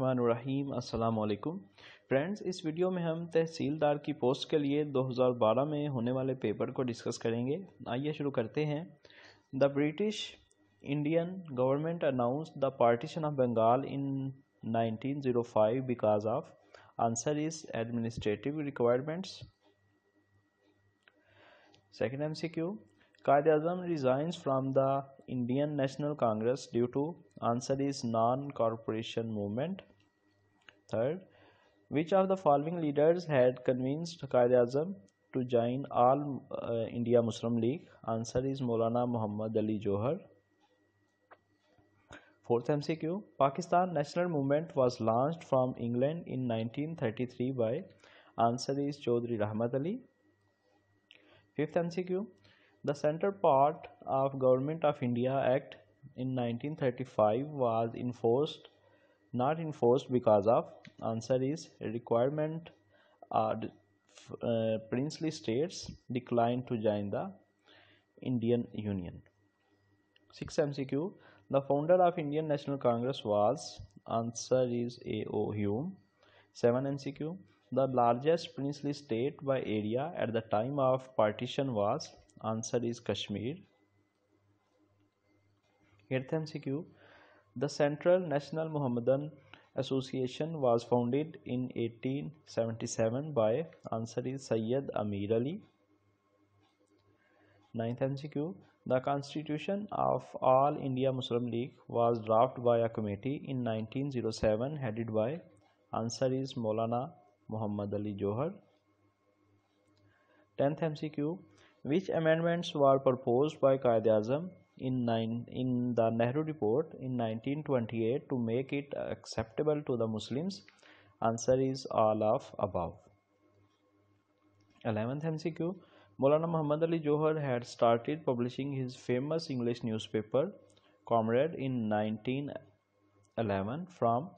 अस्सलाम वालेकुम फ्रेंड्स इस वीडियो में हम तहसीलदार की पोस्ट के लिए 2012 में होने वाले पेपर को डिस्कस करेंगे आइए शुरू करते हैं the British Indian government announce the partition of Bengal in 1905 because of answer is administrative requirements second M C Q Quaid Azam resigns from the Indian National Congress due to answer is non cooperation movement third which are the following leaders had convinced Quaid Azam to join All India Muslim League answer is Maulana Mohammad Ali Jauhar fourth M C Q Pakistan national movement was launch from England in nineteen thirty three by answer is Chaudhry Rahmat Ali fifth M C Q the center part of government of India act in nineteen thirty five was enforced not enforced because of answer is requirement uh, uh, princely states declined to join the Indian Union. 6 MCQ The founder of Indian National Congress was answer is A.O. Hume. 7 MCQ The largest princely state by area at the time of partition was answer is Kashmir. 8th MCQ The Central National Mohammedan Association was founded in 1877 by Ansari Sayyid Amir Ali. Ninth MCQ The Constitution of All India Muslim League was drafted by a committee in 1907 headed by Ansari's Maulana Muhammad Ali Johar. 10th MCQ Which amendments were proposed by Qaid Azam in, nine, in the Nehru report in 1928 to make it acceptable to the Muslims? Answer is all of above. 11th MCQ Maulana Muhammad Ali Johar had started publishing his famous English newspaper Comrade in 1911 from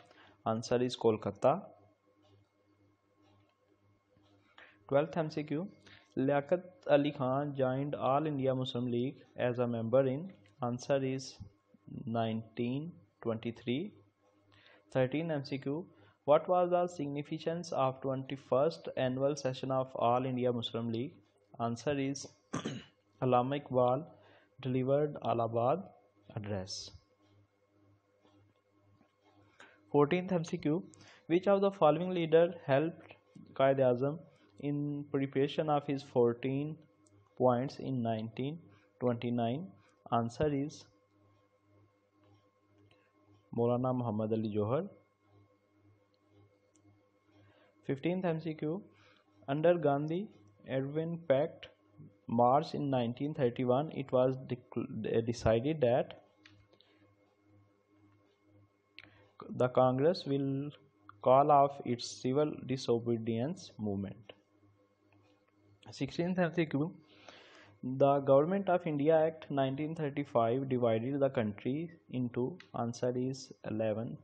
answer is Kolkata. 12th MCQ Liaquat Ali Khan joined All India Muslim League as a member in answer is 1923 13 MCQ what was the significance of 21st annual session of All India Muslim League? Answer is Allama Iqbal delivered Allahabad address. 14th MCQ Which of the following leader helped Qaeda Azam in preparation of his 14 points in 1929 answer is Maulana Muhammad Ali Johar 15th MCQ under Gandhi Erwin Pact March in 1931 it was uh, decided that the Congress will call off its civil disobedience movement 16th article the government of india act 1935 divided the country into answer is 11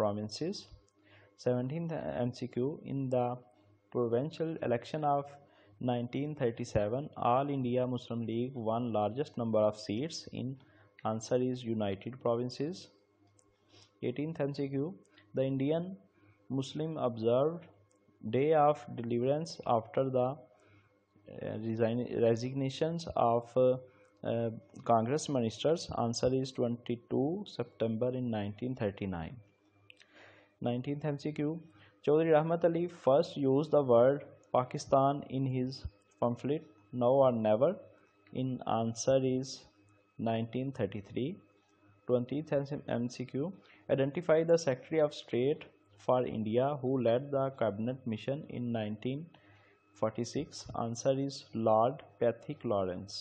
provinces 17th mcq in the provincial election of 1937 all india muslim league won largest number of seats in answer is united provinces 18th mcq the indian muslim observed day of deliverance after the uh, resign resignations of uh, uh, Congress ministers answer is 22 September in 1939 19th MCQ Chaudhry Rahmat Ali first used the word Pakistan in his pamphlet Now or Never in answer is 1933 20th MCQ identify the Secretary of State for India who led the cabinet mission in 19 46 answer is Lord Patrick Lawrence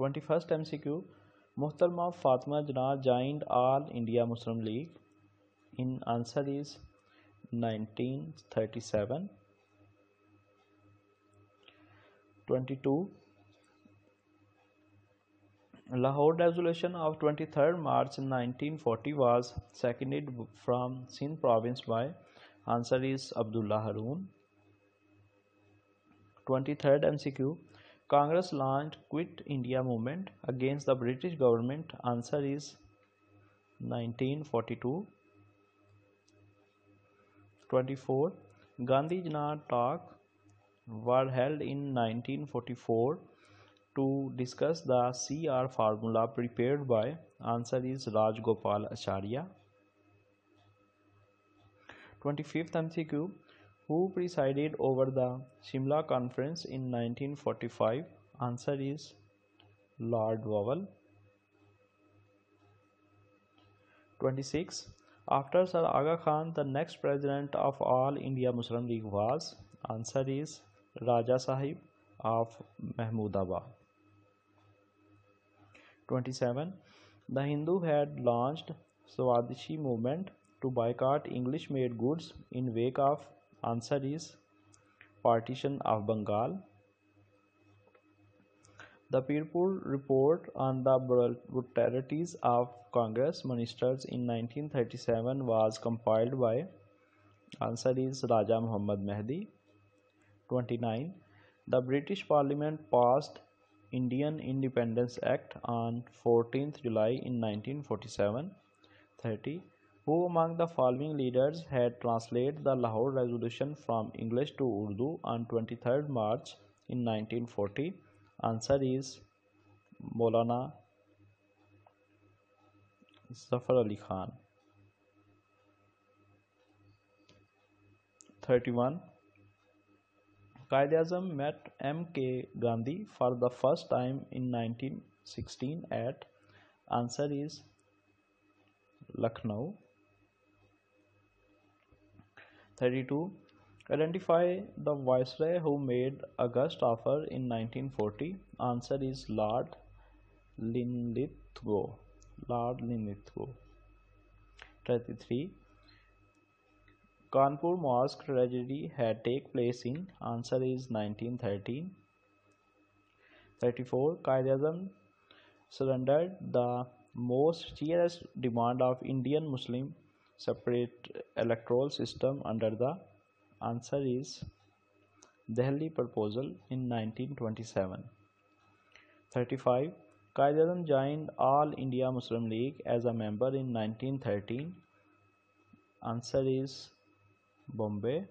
21st MCQ Muhtarma Fatima Jinnah joined All India Muslim League in answer is 1937 22 Lahore Resolution of 23rd March 1940 was seconded from Sindh province by Answer is Abdullah Haroon. 23rd MCQ Congress launched Quit India movement against the British government. Answer is 1942. 24. Gandhi Jinnah talk were held in 1944 to discuss the CR formula prepared by answer is Raj Gopal Acharya. 25th MCQ Who presided over the Shimla Conference in 1945? Answer is Lord Wowell. 26. After Sir Aga Khan, the next president of All India Muslim League was? Answer is Raja Sahib of Mahmudabad. 27. The Hindu had launched Swadeshi movement to boycott English made goods in wake of answer is partition of Bengal. The Peerpool report on the brutalities of Congress ministers in 1937 was compiled by answer is Raja Muhammad Mehdi. 29. The British Parliament passed Indian Independence Act on 14th July in 1947. 30. Who among the following leaders had translated the Lahore Resolution from English to Urdu on 23rd March in 1940? Answer is Maulana Zafar Ali Khan. 31. Qaid met M.K. Gandhi for the first time in 1916 at answer is Lucknow. 32. Identify the viceroy who made August offer in 1940. Answer is Lord Linlithgow. Lord Linlithgow. 33. Kanpur Mosque tragedy had take place in answer is 1913. 34. Qaidism surrendered the most serious demand of Indian Muslim separate electoral system under the answer is Delhi proposal in 1927 35 Kaidaram joined All India Muslim League as a member in 1913 answer is Bombay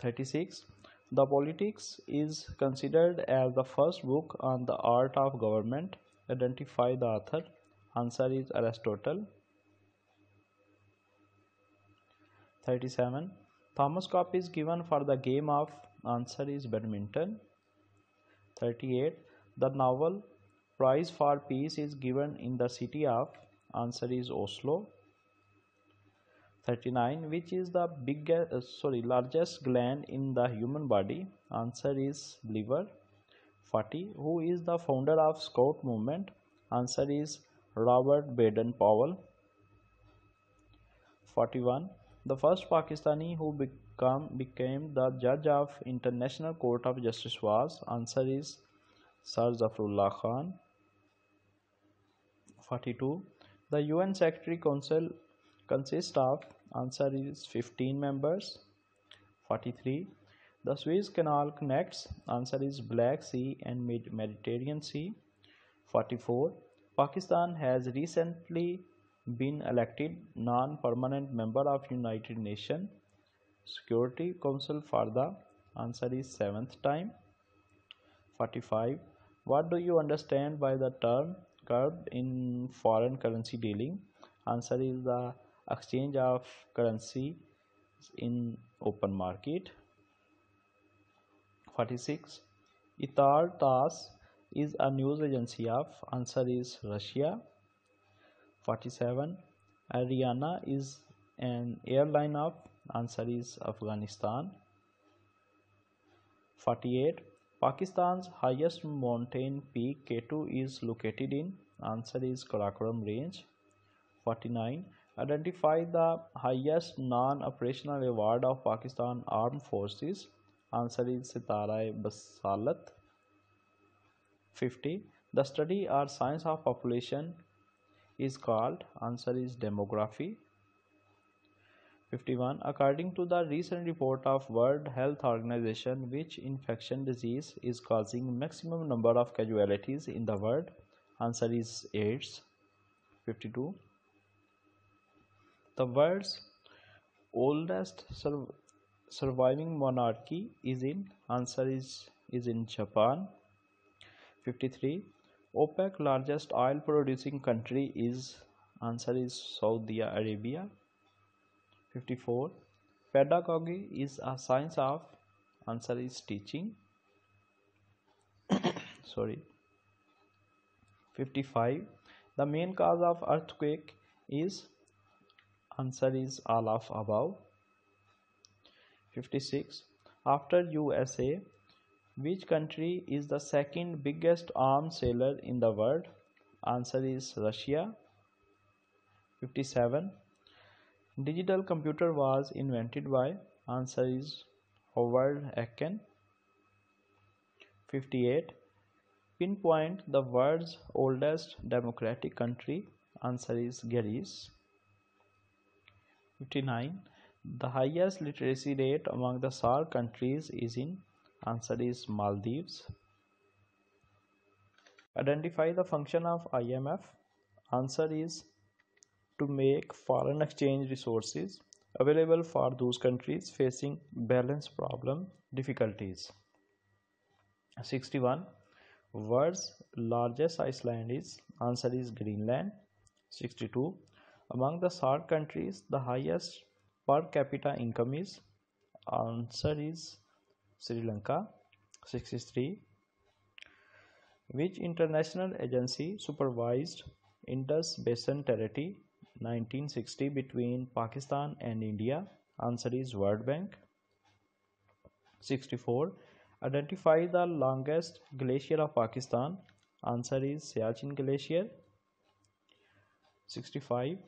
36 the Politics is considered as the first book on the art of government. Identify the author. Answer is Aristotle. 37 thomas is given for the game of answer is badminton 38 the novel prize for peace is given in the city of answer is oslo 39 which is the biggest uh, sorry largest gland in the human body answer is liver 40 who is the founder of scout movement answer is robert baden powell 41 the first Pakistani who become, became the judge of International Court of Justice was answer is Sir Zafrullah Khan 42 the UN Secretary Council consists of answer is 15 members 43 the Swiss Canal connects answer is Black Sea and Mediterranean Sea 44 Pakistan has recently been elected non-permanent member of United Nations Security Council for the answer is seventh time 45 what do you understand by the term curb in foreign currency dealing answer is the exchange of currency in open market 46 itar tas is a news agency of answer is russia 47 ariana is an airline of answer is afghanistan 48 pakistan's highest mountain peak k2 is located in answer is karakoram range 49 identify the highest non-operational award of pakistan armed forces answer is sitara basalat 50 the study or science of population is called answer is demography 51 according to the recent report of world health organization which infection disease is causing maximum number of casualties in the world answer is aids 52 the world's oldest sur surviving monarchy is in answer is is in japan 53 OPEC largest oil producing country is answer is Saudi Arabia 54 pedagogy is a science of answer is teaching sorry 55 the main cause of earthquake is answer is all of above 56 after USA which country is the second biggest arms seller in the world? Answer is Russia. 57. Digital computer was invented by? Answer is Howard Aiken. 58. Pinpoint the world's oldest democratic country. Answer is Greece. 59. The highest literacy rate among the SAR countries is in Answer is Maldives. Identify the function of IMF. Answer is to make foreign exchange resources available for those countries facing balance problem difficulties. 61. World's largest island is answer is Greenland. 62. Among the SAR countries, the highest per capita income is answer is Sri Lanka 63 which international agency supervised indus basin territory 1960 between pakistan and india answer is world bank 64 identify the longest glacier of pakistan answer is siachen glacier 65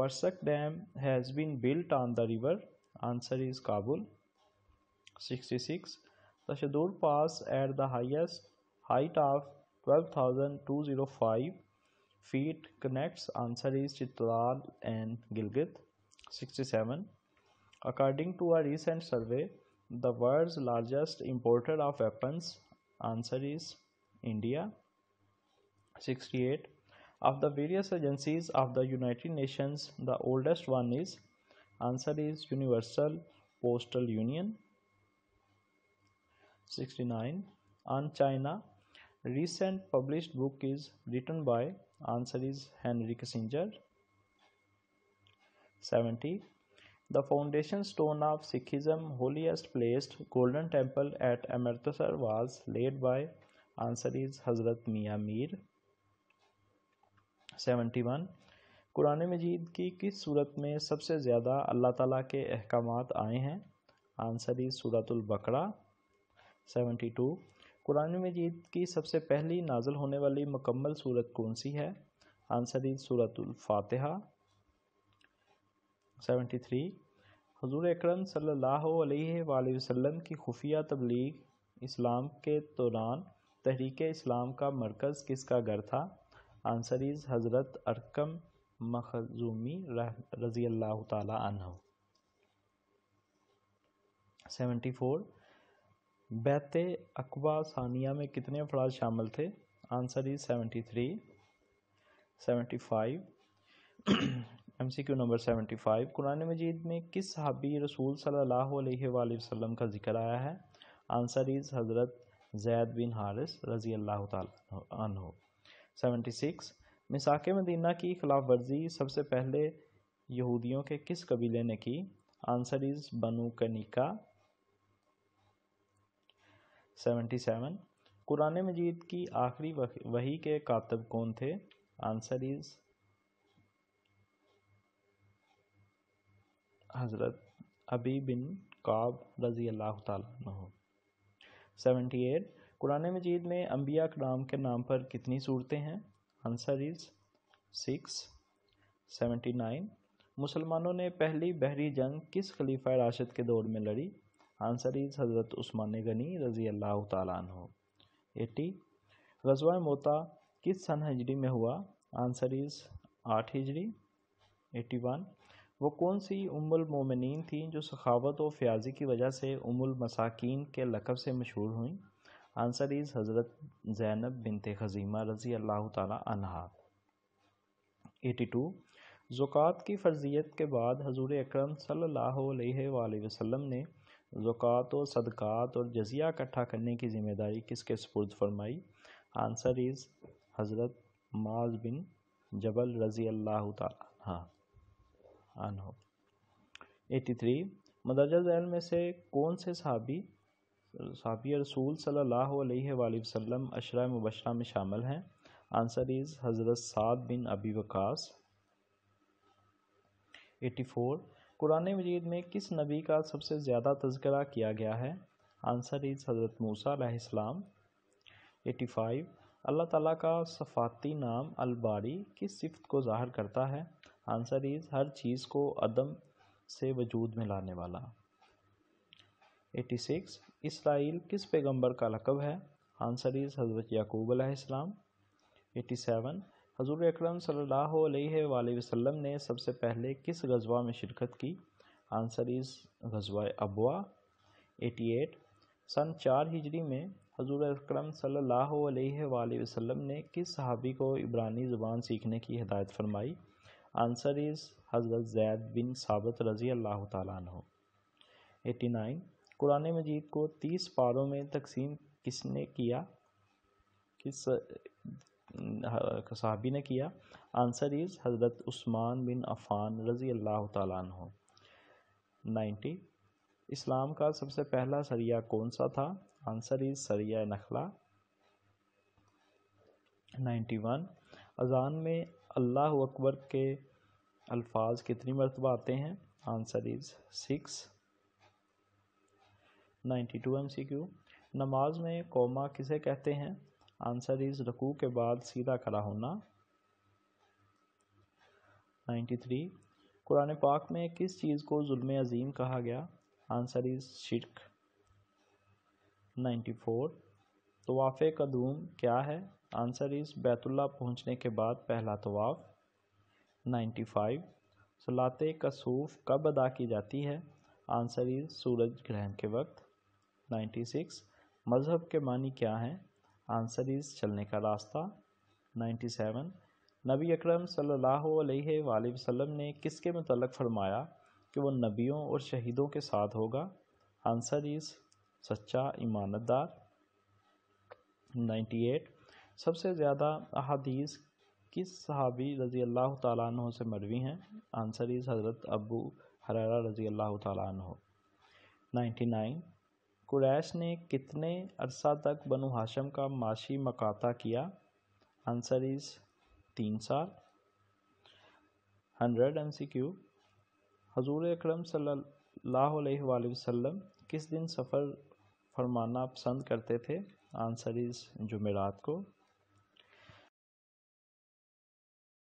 varsak dam has been built on the river answer is kabul 66 the Shadur Pass at the highest height of 12,205 feet connects answer is and Gilgit 67 according to a recent survey the world's largest importer of weapons answer is India 68 of the various agencies of the United Nations the oldest one is answer is Universal Postal Union 69. On China, recent published book is written by answer is Henry Kissinger. 70. The foundation stone of Sikhism holiest placed golden temple at Amritsar was laid by answer is Hazrat Mia Mir. 71. Quran मजीद की किस सूरत में सबसे ज़्यादा अल्लाह ताला के अहकाम आए हैं आंसर इज़ सूरतुल बकरा सेवेंटी टू कुरान मजीद की सबसे पहली नाजल होने वाली मुकम्मल सूरत कौन सी है आंसर इज सूरतफ़ातहा सेवेंटी थ्री हजूर अक्रम सल्ला वसम की खुफिया तबलीग इस्लाम के दौरान तहरीक इस्लाम का मरकज़ किसका घर था आंसर इज़ हज़रत अरकम मखजूमी रज़ी अल्लाह तन सेवेंटी फोर बैत अकबा सानिया में कितने अफराद शामिल थे answer is seventy three seventy five M C Q number seventy five Quran मजीद में किस सहाबी रसूल सल्ला अलैहि का जिक्र आया है आंसर इज़ हज़रत जैद बिन हारिस रज़ी अल्लाह तनो सेवेंटी सिक्स मिसाक मदीना की खिलाफ वर्जी सबसे पहले यहूदियों के किस कबीले ने की आंसर इज़ बनू कनिका सेवेंटी सेवन कुरान मजीद की आखिरी वही के कातब कौन थे आंसर इज़ हज़रत अबी बिन काब रज़ी अल्लाह तह सेवेंटी एट कुरान मजीद में अम्बिया कराम के नाम पर कितनी सूरतें हैं answer is six seventy nine मुसलमानों ने पहली बहरी जंग किस खलीफा राशद के दौर में लड़ी आंसर इज़ हज़रत उस्मान गनी रज़ी अल्लाह तु एटी गजवा मोता किस सन हजरी में हुआ आंसर इज़ आठ हिजरी एटी वन वो कौन सी उमुल मोमिन थी जो सखावत और फ्याजी की वजह से उमुल मसाकिन के लकब से मशहूर हुई आंसर इज़ हज़रत जैनब बिनते खजीमा रज़ी अल्लाह तहा एटी टू जुक़ात की फ़र्जियत के बाद हजूर अक्रम सल्लल्लाहु अलैहि ने जक़ात और सदक़ात और जजिया इकट्ठा करने की ज़िम्मेदारी किसके सुपुर्द फरमाई आंसर इज़ हज़रत माज बिन जबल रज़ी अल्लाह तहो एटी थ्री मदरजा जैल में से कौन से सहाबी सहाबी रसूल सल्लल्लाहु अलैहि वसल्लम अशरा मुबशरा में शामिल हैं आंसर इज़ हज़रत साद बिन अबी वकास एटी फोर कुरान मजीद में किस नबी का सबसे ज़्यादा तस्करा किया गया है आंसर इज़ हज़रत मूसा अलैहिस्सलाम 85 अल्लाह ताला का सफ़ाती नाम अलबारी किस सिफत को ज़ाहिर करता है आंसर इज़ हर चीज़ को अदम से वजूद में लाने वाला 86 इसराइल किस पैगंबर का लकब है आंसर इज़ हज़रत याकूब अलैहिस्सलाम 87 हजूर अक्रम सल्लल्लाहु अलैहि वसल्लम ने सबसे पहले किस गजवा में शिरकत की आंसर इज़ गजवा अबवा 88 सन चार हिजरी में हजूर अक्रम सल्लल्लाहु अलैहि वसल्लम ने किस सहाबी को इब्रानी ज़ुबान सीखने की हिदायत फरमाई आंसर इज़ हज़रत जैद बिन सबत रज़ी अल्लाह तु एटी नाइन कुरान मजीद को तीस पारों में तकसीम किसने किया किस सहाबी ने किया आंसर इज़ हज़रत उस्मान बिन अफ़ान रज़ी अल्लाह तु नाइन्टी इस्लाम का सबसे पहला सरिया कौन सा था आंसर इज़ सरिया नखला नाइन्टी वन अज़ान में अल्लाह अकबर के अल्फाज कितनी मरतबा आते हैं answer is six ninety two M C Q नमाज में कौमा किसे कहते हैं आंसर इज रकू के बाद सीधा खड़ा होना 93 कुरान पाक में किस चीज़ को जुल्म अजीम कहा गया आंसर इज शिरक 94 तवाफ़ कदूम क्या है आंसर इज बैतुल्ला पहुंचने के बाद पहला तवाफ़ 95 सलात कसूफ कब अदा की जाती है आंसर इज सूरज ग्रहण के वक्त 96 मज़हब के मानी क्या हैं आंसर इज़ चलने का रास्ता 97 नबी अक्रम सल्लल्लाहु ने किसके मतलब फरमाया कि वह नबियों और शहीदों के साथ होगा आंसर इज़ सच्चा ईमानतदार 98 सबसे ज़्यादा अहदीस किस सहाबी रज़ी अल्लाह तु से मरवी हैं आंसर इज़ हज़रत अबू हरारा रज़ी अल्लाह तु नाइन्टी नाइन कुरैश ने कितने अरसा तक बनु हाशम का माशी मकाता किया आंसर इज तीन साल हंड्रेड एम सी क्यू हजूर अक्रम वसल्लम किस दिन सफ़र फरमाना पसंद करते थे आंसर इज़ जुमेरात को